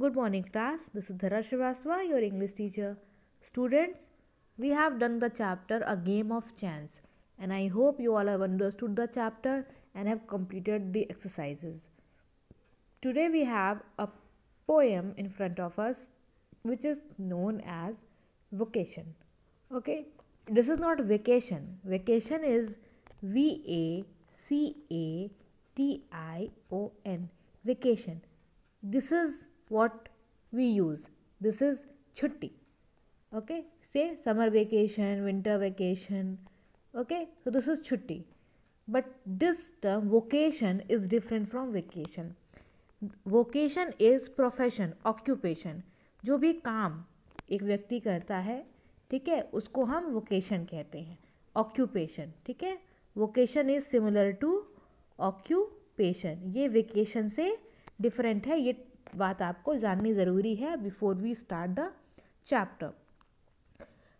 Good morning class, this is Dhara Shrivastava, your English teacher. Students, we have done the chapter A Game of Chance and I hope you all have understood the chapter and have completed the exercises. Today we have a poem in front of us which is known as vocation. Okay, this is not vacation. Vacation is V A C A T I O N. Vacation. This is what we use. This is chutti. Okay, say summer vacation, winter vacation. Okay, so this is chutti. But this term vocation is different from vacation. Vocation is profession, occupation. जो भी काम एक व्यक्ति करता है ठीक है उसको हम वोकेशन कहते हैं ऑक्यूपेशन ठीक है vocation is similar to occupation ये वेकेशन से डिफरेंट है ये बात आपको जाननी ज़रूरी है before we start the chapter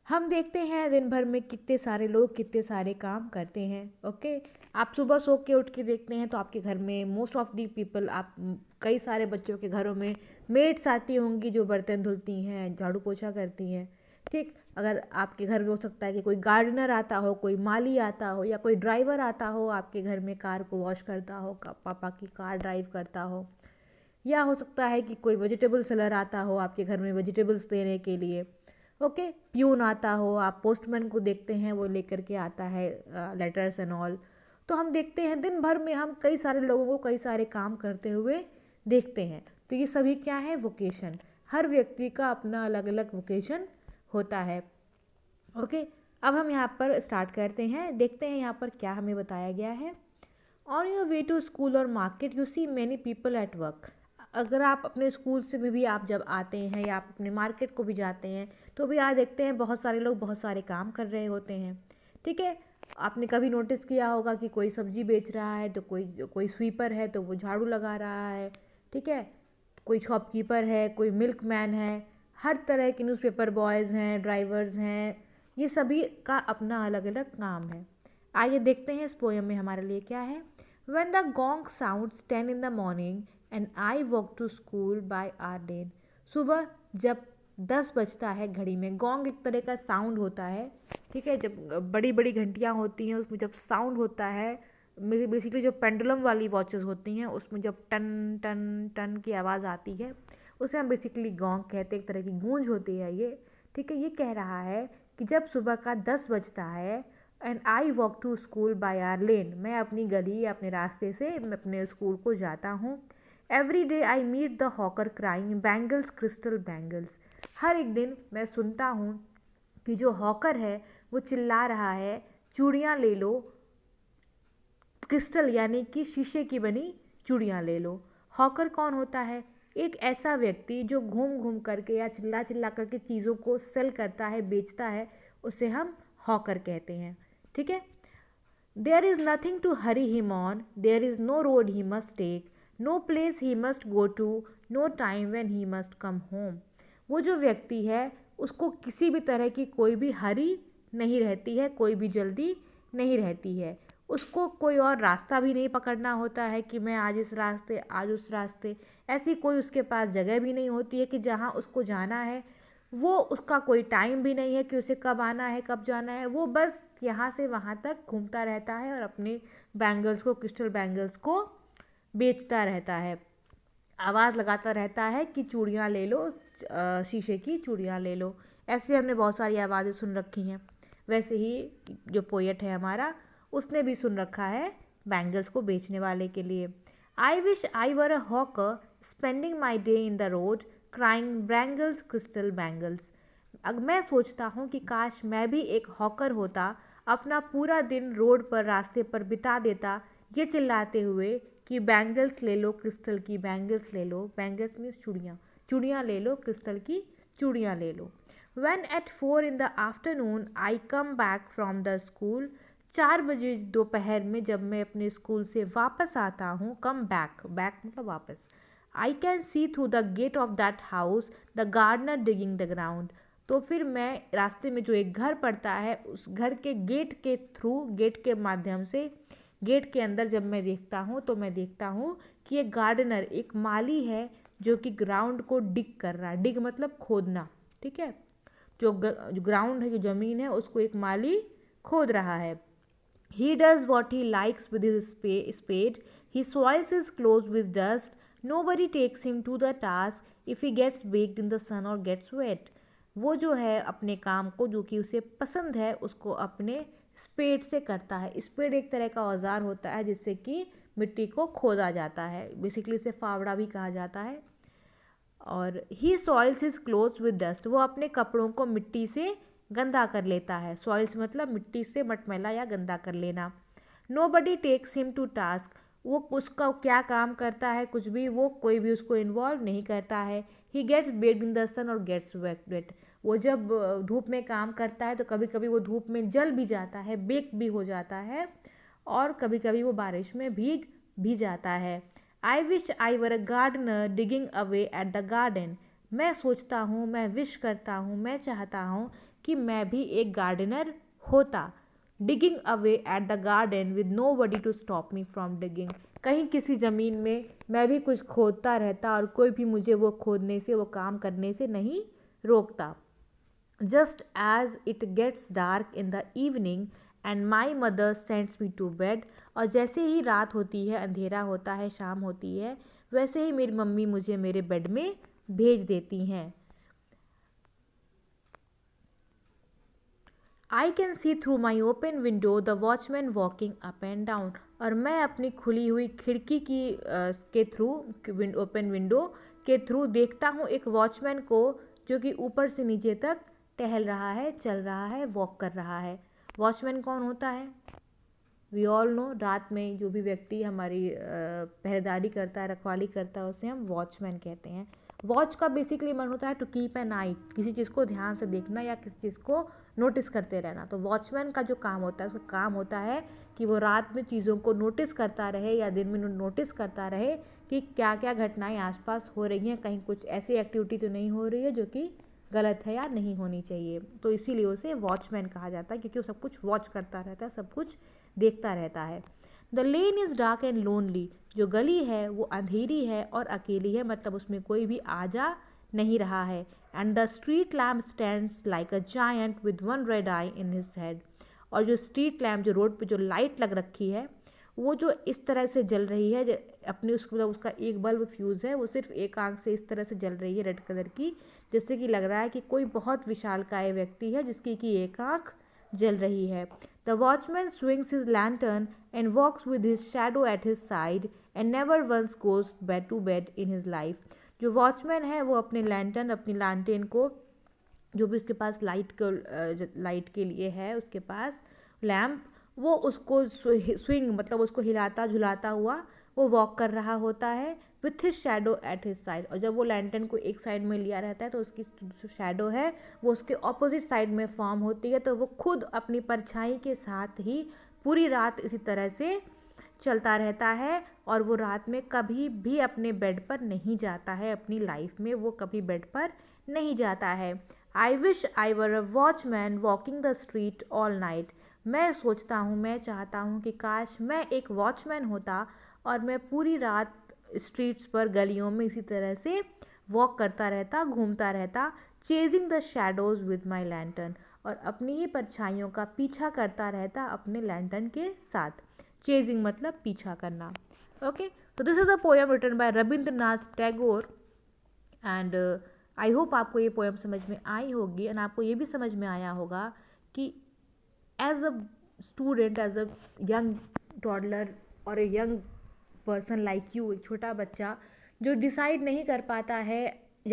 हम देखते हैं दिन भर में कितने सारे लोग कितने सारे काम करते हैं ओके आप सुबह सो के उठ के देखते हैं तो आपके घर में मोस्ट ऑफ दी पीपल आप कई सारे बच्चों के घरों में मेड्स आती होंगी जो बर्तन धुलती हैं झाड़ू पोछा करती हैं ठीक अगर आपके घर में हो सकता है कि कोई गार्डनर आता हो कोई माली आता हो या कोई ड्राइवर आता हो आपके घर में कार को वॉश करता हो पापा की कार ड्राइव करता हो या हो सकता है कि कोई वेजिटेबल सेलर आता हो आपके घर में वेजिटेबल्स देने के लिए ओके प्यून आता हो आप पोस्टमैन को देखते हैं वो लेकर के आता है लेटर्स एंड ऑल तो हम देखते हैं दिन भर में हम कई सारे लोगों को कई सारे काम करते हुए देखते हैं तो ये सभी क्या है वोकेशन हर व्यक्ति का अपना अलग अलग वोकेशन होता है ओके अब हम यहाँ पर स्टार्ट करते हैं देखते हैं यहाँ पर क्या हमें बताया गया है on your way to school और market you see many people at work अगर आप अपने स्कूल से में भी आप जब आते हैं या आप अपने मार्केट को भी जाते हैं तो भी आप देखते हैं बहुत सारे लोग बहुत सारे काम कर रहे होते हैं ठीक है आपने कभी नोटिस किया होगा कि कोई सब्जी बेच रहा है तो कोई कोई स्वीपर है तो वो झाड़ू लगा रहा है ठीक है कोई शॉपकीपर है कोई मिल्क मैन है हर तरह के न्यूज़पेपर बॉयज़ हैं ड्राइवर्स हैं ये सभी का अपना अलग अलग काम है आइए देखते हैं इस पोएम में हमारे लिए क्या है when the gong sound ten in the morning and I walk to school by our lane सुबह जब दस बजता है घड़ी में गोंग एक तरह का साउंड होता है ठीक है जब बड़ी बड़ी घंटियाँ होती हैं उसमें जब साउंड होता है बेसिकली जो पेंडुलम वाली वॉचेस होती हैं उसमें जब टन टन टन की आवाज़ आती है उसे हम बेसिकली गोंग कहते हैं एक तरह की गूंज होती है ये ठीक है ये कह रहा है कि जब सुबह का दस बजता है and I walk to school by our lane मैं अपनी गली या अपने रास्ते से मैं अपने स्कूल को जाता हूँ every day I meet the hawker crying bangles crystal bangles हर एक दिन मैं सुनता हूँ कि जो हॉकर है वो चिल्ला रहा है चूड़ियाँ ले लो क्रिस्टल यानी कि शीशे की बनी चूड़ियाँ ले लो हॉकर कौन होता है एक ऐसा व्यक्ति जो घूम घूम करके या चिल्ला चिल्ला करके चीज़ों को सेल करता है बेचता है उसे हम हॉकर कहते हैं ठीक है there is nothing to hurry him on there is no road he must take no place he must go to no time when he must come home वो जो व्यक्ति है उसको किसी भी तरह की कोई भी हरी नहीं रहती है कोई भी जल्दी नहीं रहती है उसको कोई और रास्ता भी नहीं पकड़ना होता है कि मैं आज इस रास्ते आज उस रास्ते ऐसी कोई उसके पास जगह भी नहीं होती है कि जहाँ उसको जाना है वो उसका कोई टाइम भी नहीं है कि उसे कब आना है कब जाना है वो बस यहाँ से वहाँ तक घूमता रहता है और अपने बैंगल्स को क्रिस्टल बैंगल्स को बेचता रहता है आवाज़ लगाता रहता है कि चूड़ियाँ ले लो शीशे की चूड़ियाँ ले लो ऐसे हमने बहुत सारी आवाज़ें सुन रखी हैं वैसे ही जो पोएट है हमारा उसने भी सुन रखा है बैंगल्स को बेचने वाले के लिए I wish I were a hawk spending my day in the road crying bangles crystal bangles अब मैं सोचता हूँ कि काश मैं भी एक हॉकर होता अपना पूरा दिन रोड पर रास्ते पर बिता देता ये चिल्लाते हुए कि बैंगल्स ले लो क्रिस्टल की बैंगल्स ले लो बैंगल्स मीन्स चूड़ियाँ चूड़ियाँ ले लो क्रिस्टल की चूड़ियाँ ले लो when at four in the afternoon I come back from the school चार बजे दोपहर में जब मैं अपने स्कूल से वापस आता हूँ कम बैक बैक मतलब वापस I can see through the gate of that house the gardener digging the ground तो फिर मैं रास्ते में जो एक घर पड़ता है उस घर के गेट के थ्रू गेट के माध्यम से गेट के अंदर जब मैं देखता हूँ तो मैं देखता हूँ कि एक गार्डनर एक माली है जो कि ग्राउंड को डिग कर रहा है डिग मतलब खोदना ठीक है जो ग्राउंड है जो ज़मीन है उसको एक माली खोद रहा है he does what he likes with his spade he soils his clothes with dust nobody takes him to the task if he gets baked in the sun और गेट्स वेट वो जो है अपने काम को जो कि उसे पसंद है उसको अपने स्पेड से करता है स्पेड एक तरह का औजार होता है जिससे कि मिट्टी को खोदा जाता है बेसिकली इसे फावड़ा भी कहा जाता है और he soils his clothes with dust वो अपने कपड़ों को मिट्टी से गंदा कर लेता है सॉइल्स मतलब मिट्टी से मटमैला या गंदा कर लेना nobody takes him to task वो उसका क्या काम करता है कुछ भी वो कोई भी उसको इन्वॉल्व नहीं करता है he gets baked in the sun और गेट्स वेट वो जब धूप में काम करता है तो कभी कभी वो धूप में जल भी जाता है बेक भी हो जाता है और कभी कभी वो बारिश में भीग भी जाता है I wish I were a gardener digging away at the garden मैं सोचता हूँ मैं विश करता हूँ मैं चाहता हूँ कि मैं भी एक गार्डनर होता digging away at the garden with nobody to stop me from digging कहीं किसी ज़मीन में मैं भी कुछ खोदता रहता और कोई भी मुझे वो खोदने से वो काम करने से नहीं रोकता Just as it gets dark in the evening and my mother sends me to bed और जैसे ही रात होती है अंधेरा होता है शाम होती है वैसे ही मेरी मम्मी मुझे मेरे बेड में भेज देती हैं I can see through my open window the watchman walking up and down और मैं अपनी खुली हुई खिड़की की आ, के थ्रू ओपन विंडो के थ्रू देखता हूँ एक वॉचमैन को जो कि ऊपर से नीचे तक टहल रहा है चल रहा है वॉक कर रहा है वॉचमैन कौन होता है वी ऑल नो रात में जो भी व्यक्ति हमारी पहरेदारी करता है रखवाली करता है उसे हम वॉचमैन कहते हैं वॉच का बेसिकली मन होता है टू कीप एन आई किसी चीज़ को ध्यान से देखना या किसी चीज़ को नोटिस करते रहना तो वॉचमैन का जो काम होता है उसका काम होता है कि वो रात में चीज़ों को नोटिस करता रहे या दिन में नोटिस करता रहे कि क्या क्या घटनाएं आसपास हो रही हैं कहीं कुछ ऐसी एक्टिविटी तो नहीं हो रही है जो कि गलत है या नहीं होनी चाहिए तो इसीलिए उसे वॉचमैन कहा जाता है क्योंकि वो सब कुछ वॉच करता रहता है सब कुछ देखता रहता है the lane is dark and lonely जो गली है वो अंधेरी है और अकेली है मतलब उसमें कोई भी आ जा नहीं रहा है and the street lamp stand like a giant with one red eye in his head और जो स्ट्रीट लैम्प जो रोड पे जो लाइट लग रखी है वो जो इस तरह से जल रही है अपने उसको मतलब उसका एक बल्ब फ्यूज़ है वो सिर्फ एक आंख से इस तरह से जल रही है रेड कलर की जिससे कि लग रहा है कि कोई बहुत विशालकाय व्यक्ति है जिसकी कि एक आँख जल रही है the watchman swings his lantern and walks with his shadow at his side and never once goes bed to bed in his life जो वॉचमैन है वो अपने लैंटर्न अपनी लैंटेन को जो भी उसके पास लाइट को लाइट के लिए है उसके पास लैम्प वो उसको स्विंग मतलब उसको हिलाता झुलाता हुआ वो वॉक कर रहा होता है with his shadow at his side और जब वो लैंटन को एक साइड में लिया रहता है तो उसकी जो शेडो है वो उसके ऑपोजिट साइड में फॉर्म होती है तो वो खुद अपनी परछाई के साथ ही पूरी रात इसी तरह से चलता रहता है और वो रात में कभी भी अपने बेड पर नहीं जाता है अपनी लाइफ में वो कभी बेड पर नहीं जाता है I wish I were a watchman walking the street all night मैं सोचता हूँ मैं चाहता हूँ कि काश मैं एक वॉचमैन होता और मैं पूरी रात स्ट्रीट्स पर गलियों में इसी तरह से वॉक करता रहता घूमता रहता chasing the shadows with my lantern और अपनी ही परछाइयों का पीछा करता रहता अपने लैंटर्न के साथ चेजिंग मतलब पीछा करना ओके तो this is a poem written by Rabindranath Tagore and I hope आपको ये पोएम समझ में आई होगी एंड आपको ये भी समझ में आया होगा कि as a student as a young toddler और a young person like you एक छोटा बच्चा जो डिसाइड नहीं कर पाता है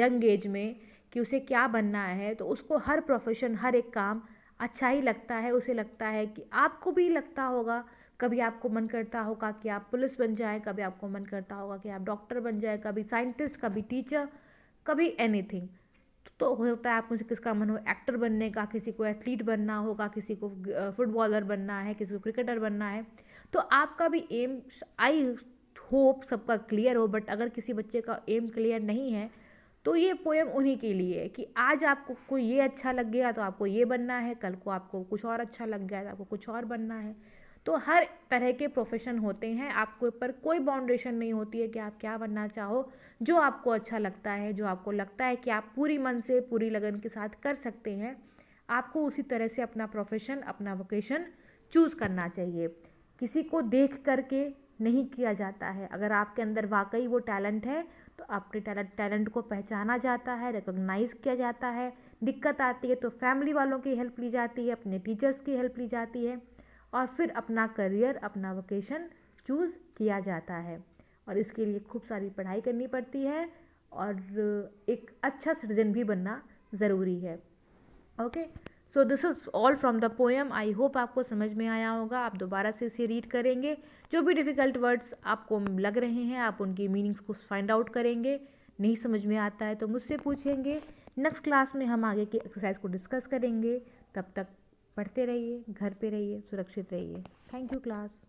यंग एज में कि उसे क्या बनना है तो उसको हर प्रोफेशन हर एक काम अच्छा ही लगता है उसे लगता है कि आपको भी लगता होगा कभी आपको मन करता होगा कि आप पुलिस बन जाएं कभी आपको मन करता होगा कि आप डॉक्टर बन जाएं कभी साइंटिस्ट कभी टीचर कभी एनीथिंग तो हो सकता है आप मुझे किसका मन हो एक्टर बनने का किसी को एथलीट बनना होगा किसी को फुटबॉलर बनना है किसी को क्रिकेटर बनना है तो आपका भी एम आई होप सबका क्लियर हो बट अगर किसी बच्चे का एम क्लियर नहीं है तो ये पोएम उन्हीं के लिए है कि आज आपको कोई ये अच्छा लग गया तो आपको ये बनना है कल को आपको कुछ और अच्छा लग गया तो आपको कुछ और बनना है तो हर तरह के प्रोफेशन होते हैं आपके ऊपर कोई बाउंड्रेशन नहीं होती है कि आप क्या बनना चाहो जो आपको अच्छा लगता है जो आपको लगता है कि आप पूरी मन से पूरी लगन के साथ कर सकते हैं आपको उसी तरह से अपना प्रोफेशन अपना वोकेशन चूज़ करना चाहिए किसी को देख करके नहीं किया जाता है अगर आपके अंदर वाकई वो टैलेंट है तो आपके टैलेंट टैलेंट को पहचाना जाता है रिकोगनाइज किया जाता है दिक्कत आती है तो फैमिली वालों की हेल्प ली जाती है अपने टीचर्स की हेल्प ली जाती है और फिर अपना करियर अपना वोकेशन चूज़ किया जाता है और इसके लिए खूब सारी पढ़ाई करनी पड़ती है और एक अच्छा सिटीज़न भी बनना ज़रूरी है okay okay? So this is all from the poem I hope आपको समझ में आया होगा आप दोबारा से इसे रीड करेंगे जो भी डिफ़िकल्ट वर्ड्स आपको लग रहे हैं आप उनकी मीनिंग्स को फाइंड आउट करेंगे नहीं समझ में आता है तो मुझसे पूछेंगे नेक्स्ट क्लास में हम आगे की एक्सरसाइज को डिस्कस करेंगे तब तक पढ़ते रहिए घर पे रहिए सुरक्षित रहिए थैंक यू क्लास